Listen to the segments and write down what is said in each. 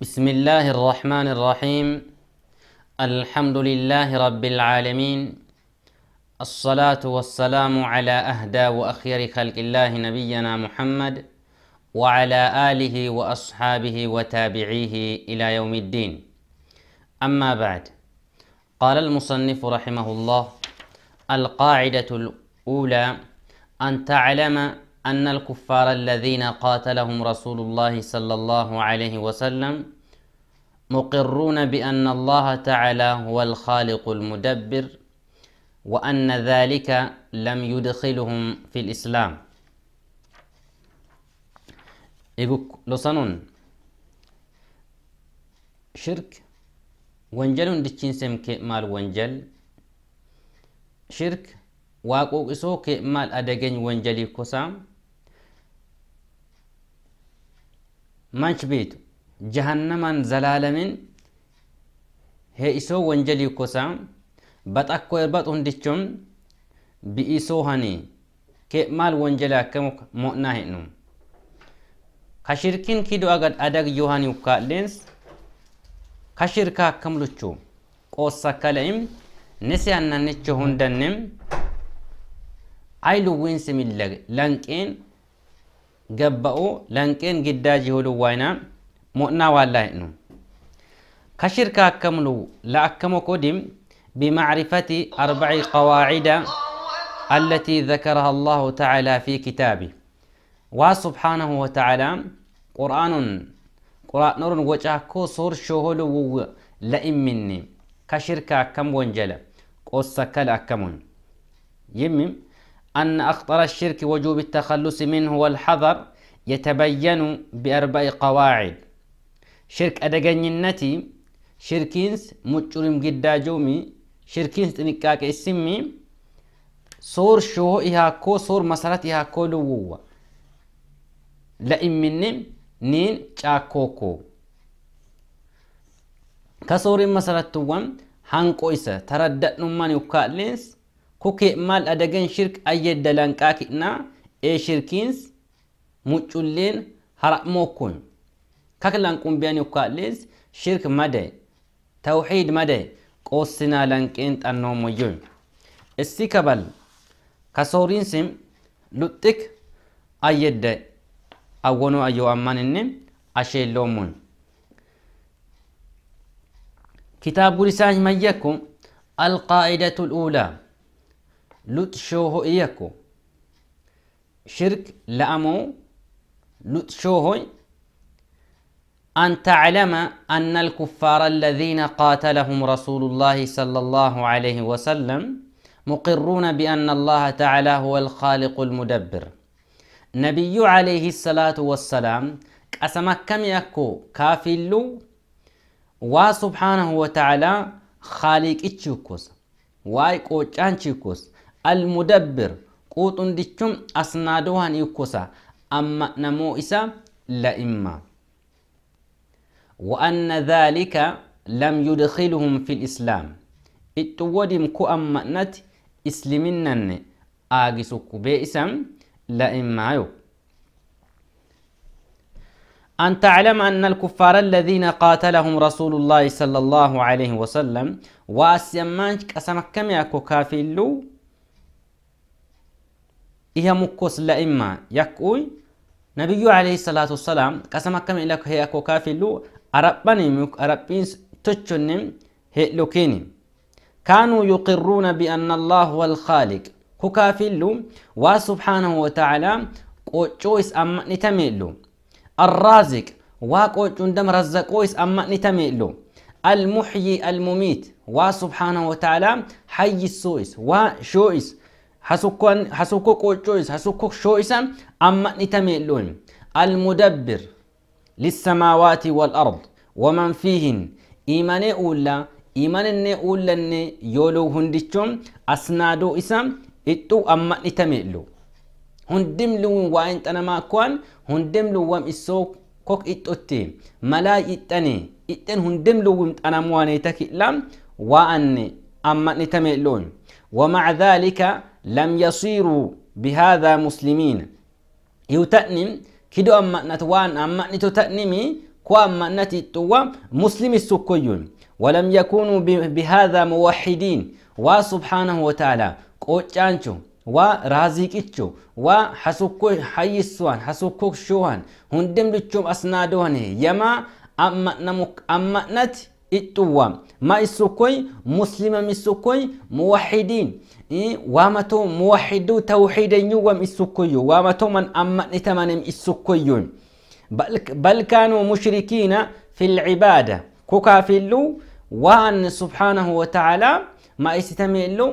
بسم الله الرحمن الرحيم الحمد لله رب العالمين الصلاة والسلام على أهدى وأخير خلق الله نبينا محمد وعلى آله وأصحابه وتابعيه إلى يوم الدين أما بعد قال المصنف رحمه الله القاعدة الأولى أن تعلم أن الكفار الذين قاتلهم رسول الله صلى الله عليه وسلم مقرون بأن الله تعالى هو الخالق المدبر وأن ذلك لم يدخلهم في الإسلام يقول لصنون شرك wanjal hundichiinseem kee maal wanjal shirk waaquuqisoo kee maal adageeny wanjalii kosaa manch beetu jahannaman zalaalamin he isoo wanjalii kosaa baxakko erbat hundichom bi'isoo hani ke maal wanjali mo'naa hin'um ka shirkin kido agad adag yohani ukkaa'leens كشركة كملتشو قوصة كلايم نسي أن نتشو هندنم عيلو وين سميل لانكين جبأو لانكين قداجي هولو واينا مؤنا والله إنو كشركة كملو لأكمو كودم بمعرفة أربع قواعد التي ذكرها الله تعالى في كتابه وسبحانه وتعالى قرآن قراء نور وجاكو صور شهول وو لئن مني كشركة كم ونجلة قصة كلا كمون يمم أن أخطر الشرك وجوب التخلص منه والحذر يتبين بأربع قواعد شرك أدقن النتي شركينس مجرم جدا جومي شركينس تنكاك اسمي صور شهو كو صور مسارتها كو لوو لئن مني niin caakooko Kasooriin masarattuwwan hanqoo isa taraddadhummaan yukkaallees kukee maal adagan shirk ayedda lanqaa ki'naa ee shirkiins muculleen hara'mookkoon. Kaka lanquun biyaan yukkaallees shirk madaye tawxiid madaye qoossinaa lanqeen xannoo moyyoon. Issi kabal kasooriin sim luxxik awwono ayyo ammaninne asheelloomun kitaabun isaa himayyaku alqaa'idatu luulaa luxshooho iyyaku shirk la'amoo luxshoohoy أن تعلم أن الكفار الذين قاتلهم رسول الله صلى الله عليه وسلم مقرون بأن الله تعالى هو الخالق المدبر نبي عليه الصلاة والسلام قسم كم يكو كافلو وسبحانه وتعالى خالق اتشوكوس واي قوچان تشوكوس المدبر قوتن ديچوم اسنادوهن يكوسا اما نمو اسا لا اما وأن ذلك لم يدخلهم في الإسلام اتودم كو أمنت إسلمنا آجسك بئسا معيو أن تعلم أن الكفار الذين قاتلهم رسول الله صلى الله عليه وسلم وأسيمانش كسمك كم يكو كافلو إيه مكوس لئما يكوي نبي عليه الصلاة والسلام كسمك كم إلك هي أكو كافلو أربني مك أربين تشنم هي لوكيني كانوا يقرون بأن الله هو الخالق ሁካፊሉ ዋ ስብሓንሁ ወተዓላ أم ይስ الرازق የሉ አራዚቅ ዋ ቆጩ እንደም ረዘቆ ይስ አማዕኒተም የሉ አልሙሕይ አልሙሚት ዋ ስብሓንሁ ወተዓላ ሓይ ሶይስ ዋ ሾይስ حسوكو كوتشويس حسوكو شويس أم نتميلون المدبر للسماوات والأرض ومن فيهن إيمان أولا إيمان أولا يولو هندشون أسنادو إسم ittu amma dhitameellu hundimluu waa'in xanamaa kuwan hundimluu wam issoo kok ittotti malaa ixxane ixxen hundimluu wim xanamuwane takillam وأن أما نتمئلون ومع ذلك لم يصيروا بهذا مسلمين يتأنم كدو أما نتوان أما نتتأنمي كو أما نتتوا مسلم السكيون ولم يكونوا بهذا موحدين وسبحانه وتعالى و قوچانچو وا رازيقچو وا حسوكو حيسوان هاسوكو شوان هندم لچوم اسنادوهني يما اما نمك اما نت اتوا ما يسوكوي مسلم مسوكوي موحدين إيه وامتو موحدو توحيدين يوم يسوكوي وامتو من اما نتمنم يسوكوي بل بل كانوا مشركين في العباده كوكا كوكافلو وان سبحانه وتعالى ما يستميلو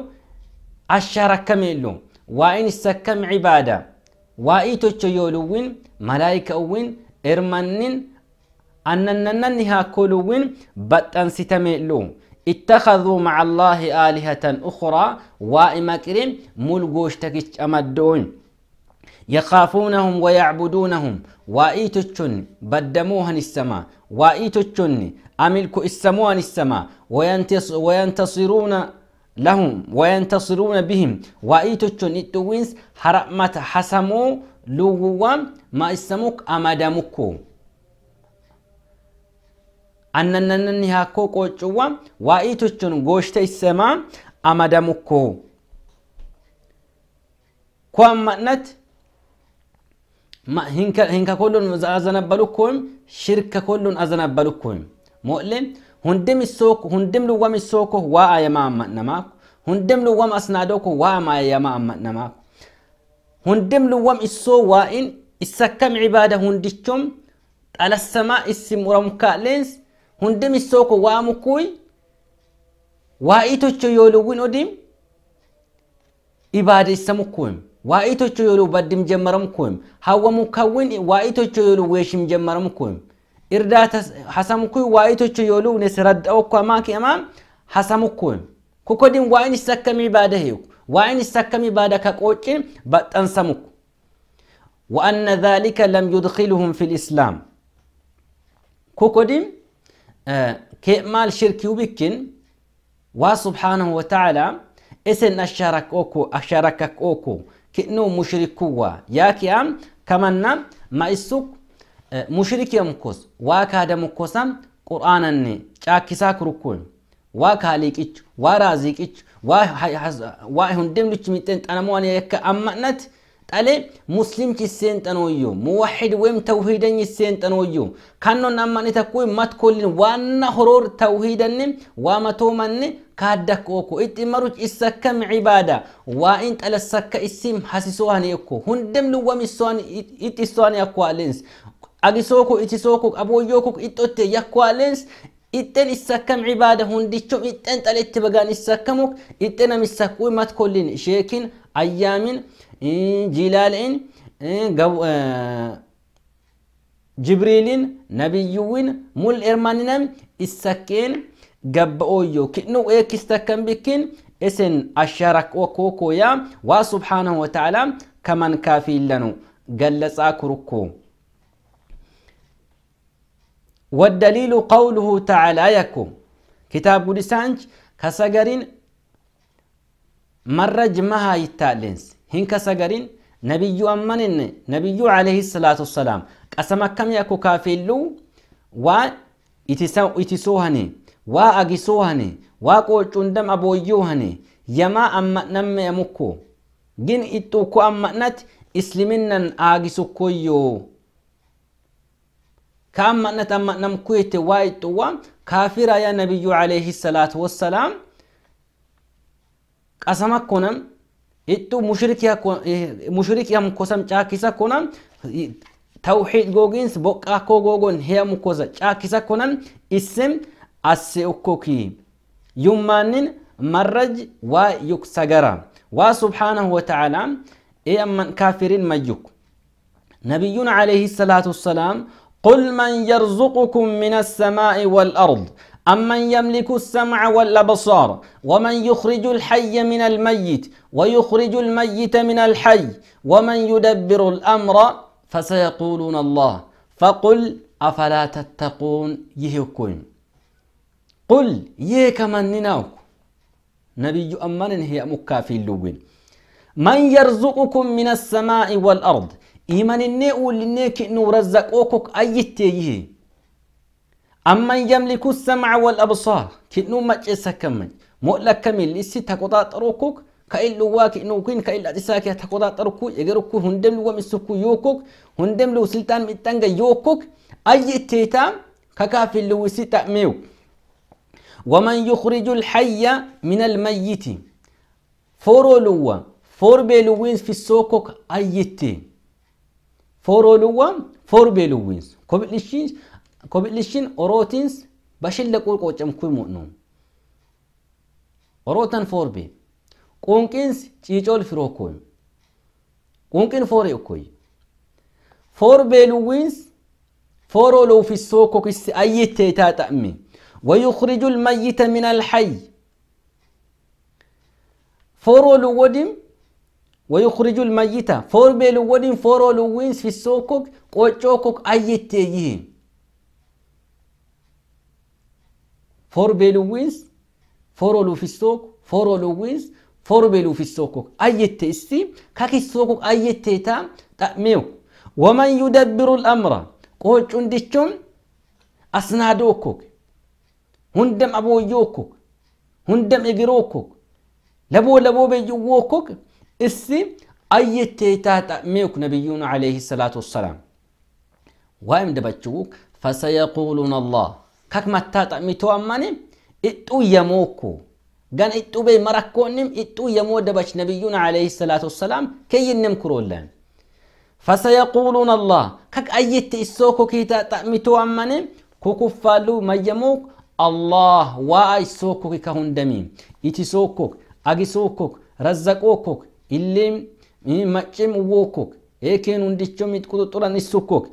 أشارة አሻራከም የለውም ዋኢን ይሰከም ዒባዳ ዋኢቶቸ ዮልውን መላይከውን እርመንን አነነነን ሃኮልውን بطن ستميلو اتخذوا مع الله آلهة أخرى وإمكرم ملغوش تكيش أمدون يخافونهم ويعبدونهم وإيتو تشن بدموهن السماء وإيتو تشن أملكو السموان السماء وينتصرون لهم وينتصرون بهم وإيتوشون إتوينس حرمت حسمو لوغوام ما إسموك أماداموكو أنننني هاكو قوشوام وإيتوشون غوشت إسما أماداموكو كوام مأنت ما هنك هنك كلهم أزنبلوكم شركة كلهم أزنبلوكم مؤلم هندم السوق هندم لو وام السوق وا يا ما نماك هندم لو وام اسنادوك وا ما يا ما نماك هندم لو وام السو وان السكم عباده هندشم على السماء اسم رمكالنس هندم السوق وا مكوي وايتوچو يولوين وديم عباده اسمكويم وايتوچو يولو بدم جمرمكويم هو مكون وايتوچو يولو ويشم جمرمكويم إردات حسمكو وايتو يولون سرد أوكو ماكي أمام حسمكو دين وين السكمي هيو وين السكمي بعدك كوكين بتنسمك وأن ذلك لم يدخلهم في الإسلام كوكو دين آه كمال شركي وبكين وسبحانه وتعالى إسن أشارك أوكو أشاركك أوكو كأنه مشركوا ياكي أم كمان ما السوق mushrikii mukkoos waa kaadamukkoosam qur'aananne caakkisaa kurukkuun waa kaaliiqichu waa raaziiqichu waa hundemduchi mixeenxanamuwaan yakka amma'nati xale muslimchi seenxanooyyo muwaxid woyim tawhiidanyi seenxanooyyo kannon amma'ni takkuy matkollin waanna horoor tawhiidanne waa matoomanne kaaddakko okko itti maruch issakkam cibaada waa in xalassakka issim hasisoohani ekko hundem luwwam issoani itti issoani akko alins أجسوك إتسوك أبويوك إتوت يكوالنس إتن إسكام عبادة هندشو إتن تلت بغان إسكاموك إتن مسكوي ما تقولين شيكين أيامين جلالين جبريلين نبيوين مول إرمانين إسكين قبؤو يوك نو إيك إسكام بكين إسن أشارك وكوكو يا وسبحانه وتعالى كمان كافي لنو قلس أكركو waan daliiluu qabu luhuuta calaa yakkabu kitaaba budhiisanichi kaasaa garriin mar'aajjimahaa yiitaa leensi hin kaasaa garriin waa a.m.qasama kam yakkoo kaaffeelawaa iti soo hanee waa agi soo waa qolcuun damaa booyyoo hanee yammaa ama gin itikuu ko'an maqnaat isliiminnaan agi كامنت أما نمكويت وايد توا كافر يا نبي عليه الصلاة والسلام قسمك كونم إتو مشرك يا كون إيه، مشرك يا مكوسم جاكيسا كونم توحيد جوجين بقى كو جوجون هي مكوزا جاكيسا كونم اسم أسيوكوكي يمانين مرج ويكسجرا وسبحانه وتعالى إيه من كافرين مجوك نبينا عليه الصلاة والسلام قل من يرزقكم من السماء والأرض أمن يملك السمع والأبصار ومن يخرج الحي من الميت ويخرج الميت من الحي ومن يدبر الأمر فسيقولون الله فقل أفلا تتقون يهكون قل يك من نناوك نبي أمن هي مكافي اللوين من يرزقكم من السماء والأرض إيمان إيمانيني وليني كنو رزقوكك أيتيه أما يملك السمع والأبصار كنو ما تسكمن مؤلك كمل لسي تقضات روكك كإلو واك إنو كين كإلا تساكي تقضات روكو يقركو هندم لو مسكو يوكك هندم لو سلطان متنغ يوكك أيتيتا ككافي لو سيتا ميو ومن يخرج الحي من الميت فورو لو فور بيلوين في السوكك أيتي فورولوان فوربيلوينز كوبليشين كوبليشين أوروتينز بشلقول قوچم كويمونو أوروتان فوربي قونقينز چيچول فروكويم قونقين فوري اوكوي فوربيلوينز فورولو في السوق كيس ايتي تامي ويخرج الميت من الحي فورولو وديم ويخرج الميتة فور بلوين فور لوينس في السوكوك قوچوكوك ايتيه فور بلوينس فور لو في السوك فور لوينس فور بيلو في السوكوك ايت استي كاكي السوكوك ايت تا تأميو ومن يدبر الامر قوچون ديچون اسنادوكوك هندم ابو يوكوك هندم اجروكوك لبو لبو بيجوكوك إسي أي تيتات ميوك نبينا عليه الصلاة والسلام وام دبتشوك فسيقولون الله كك ما تاتأمي توأماني إتو يموكو قان إتو بي مركونم إتو يمو دبتش نبينا عليه الصلاة والسلام كي نمكرو لهم فسيقولون الله كك أي تيسوكو كي تاتأمي توأماني كوكفالو ميموك الله واي سوكوك كهندمي إتي سوكوك أجي سوكوك رزقوكوك illim maccim uwokok eken undicho mit kututuran issukok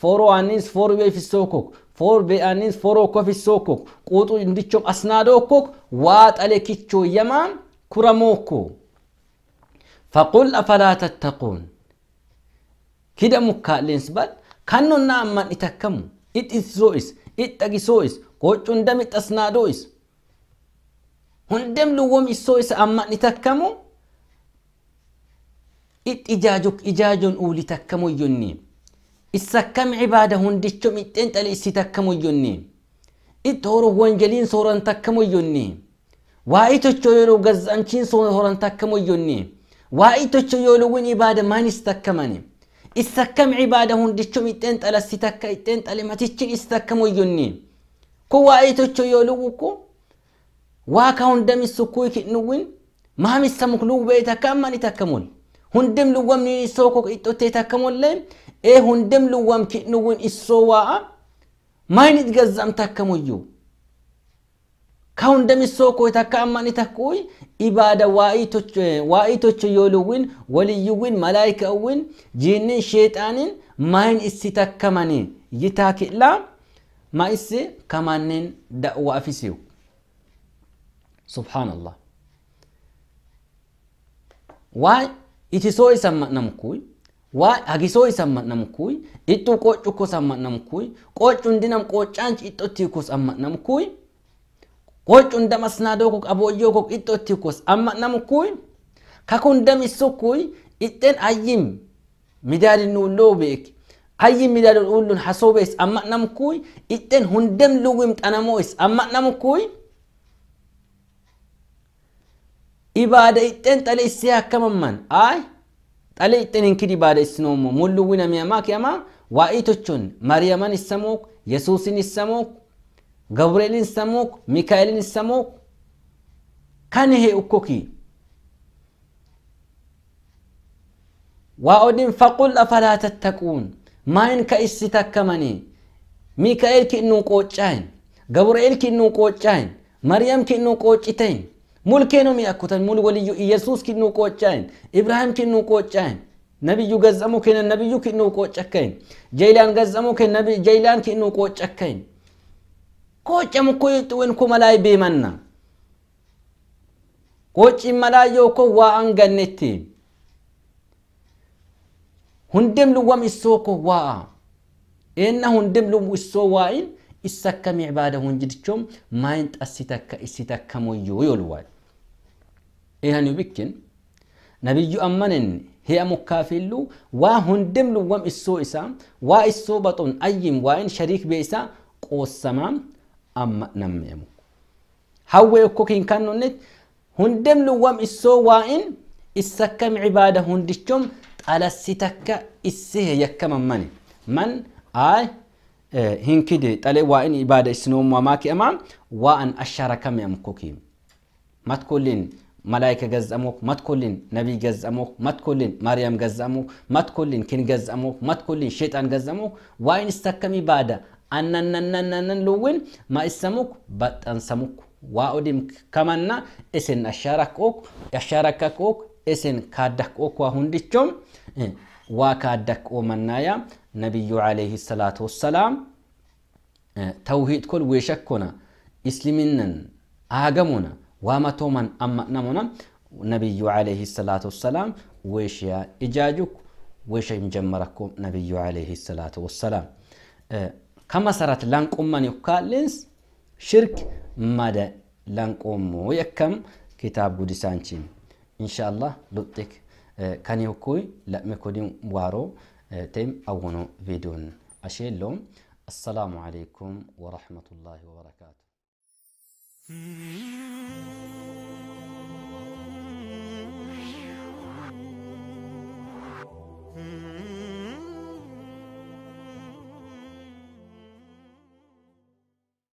foro anis kook beefisokok for be anis foro kofisokok qutu undicho asnadokok waaxale kicho yaman kuramoko faqul afalaa tattaquun kida mukkaaleens bal kannonna amman itakkamu it issoo'is it dhagisoo'is goccundam it asnaado'is hundem luwwom issoo'is amman itakkamu it ijaajuk ijaajoon uuli takkamuyyonni isakkam cibaada hundicho mixxeen xaliisi takkamuyyonni it horo wanjaliin sooran takkamuyyonni waa'ii tocho yooluu gazzanchiin sooran takkamuyyonni waa'ii tocho yooluwin ibaada maanis takkamani isakkam cibaada hundicho mixxeen xalassi takka ixxeen xale matichin is takkamuyyonni kun waa'ii tocho yooluwu ku waa ka hundamisukkuy kidnuwin mukluu bee takka ammani takkamul hundem luwam ni ko itto te ta kamolle e hundem luwam ki no won isso wa mai nit gazam ta kamoyu ka hundem isso ko ta ta koy ibada wa issoo koo takka amman itakkuuy ibaada waa'ii tocho yoo luwwin waliyyuwwin malaayika'uwwin jiinnin sheexaanin mayin issi takkamanii yitaa kidlaa ma issi kamannen wa afisiu subhanallah waa'ii itisoo isan ma'namkuy waa hagisoo isan ma'namkuy ixxuu qooccukkoos an ma'namkuy qooccun dinam qooccaanch ixxottiikkoos an ma'namkuy qooccun damasnaadoo kok abooyyoo kok ixxottiikkoos an ma'namkuy kakun dam issukkuy ixxen ayyim midaadin nuulloo beek ayyin midaadin uullun hasoo bees an ma'namkuy ixxen hundem luwim xanamoo is an ma'namkuy ibaada ixxeen xale isee akkamamman ay xale ixxeen hinkid ibaada isinoomo mullu wina miyamaa kiyamaa waa'ii tochon mariyaman issamook yesuusin issamook gabreelin issamook mikaa'elin issamook kan hee waa odin faqul afalaa tattaquun maa ka issi takkamanii mikaa'el ki innun qooccaayin gabre'eel ki innun qooccaayin mariyam ki mulkeenoo mi akkutan mul waliyyuu iyyasuus kinnuu qoocca'en ibraahim kinnuu qoocca'en nabiyyu gazzamu kenna nabiyyu kinnuu qooccakkaen jaylaan gazzamu kenna jaylaan kinnuu qooccakkaen qooccamu koyixuwen ko malaay beemanna qoocciin malaayyo ko waa an gannetti hundem luwwam issoo ko waa'a eenna hundem luw issoo waa'in issa akkami ibaada hunjidichom maayin xassi takka issi takka moyyoo yolwaad إيهن يبكن نبي أمنن هي مكافلو وهندم لوم إسو إسا وإسو بطن أيم وإن شريك بإسا قوسمام أما نميمو هو يكوكين كانو نت هندم لوم إسو وإن إسكم عبادة هندشم على الستك إسه يكم من من آي آه هنكدي تالي وإن عبادة إسنوم وماكي أمام وأن أشارك ميمكوكين ما تقولين መላይከ ገጸሞ መትኮልን ነቢይ ገጸሞ መትኮልን ማርያም ገጸሞ መትኮልን ኪን ገጸሞ መትኮልን ሼጣን ገጸሞ ዋይን ስተከሚ ባዳ አናናናናንን ልውን ማእሰሙክ በጠንሰሙክ ዋኦዲም ከመና እስን አሻራከቆክ እስን ካዳቆኳ ሁንድቾም ዋ ካዳቆ መናያ ነቢዩ ዓለይሂ ሰላቱ ወሰላም ተውሂድ ኮል ዌሸኮና እስልምንን አገሙና وامتومن أما نمونا نبي عليه الصلاة والسلام ويشيا إجاجك ويشيا مجمركم نبي عليه الصلاة والسلام أه، كما سرت لانكم من يقالنس شرك مدى لانكم ويكم كتاب قدسانشين إن شاء الله لطك أه، كان يوكوي لأمكودين وارو أه، تيم أونو فيديون أشيلهم السلام عليكم ورحمة الله وبركاته Mm-hmm. hmm